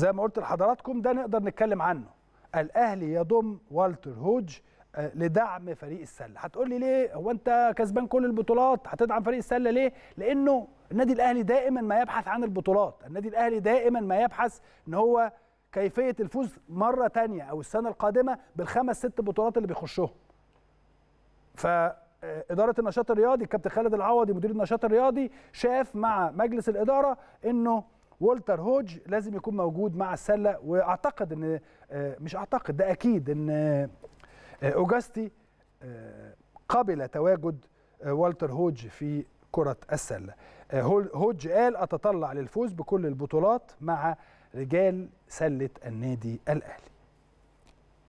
زي ما قلت لحضراتكم ده نقدر نتكلم عنه الاهلي يضم والتر هوج آه، لدعم فريق السله هتقول لي ليه هو انت كسبان كل البطولات هتدعم فريق السله ليه لانه النادي الاهلي دائما ما يبحث عن البطولات النادي الاهلي دائما ما يبحث ان هو كيفيه الفوز مره تانية او السنه القادمه بالخمس ست بطولات اللي بيخشهم ف آه، اداره النشاط الرياضي الكابتن خالد العوضي مدير النشاط الرياضي شاف مع مجلس الاداره انه وولتر هوج لازم يكون موجود مع السله واعتقد ان آه، مش اعتقد ده اكيد ان آه، آه، اوجاستي قبل تواجد والتر هوج في كره السله هوج قال اتطلع للفوز بكل البطولات مع رجال سله النادي الاهلي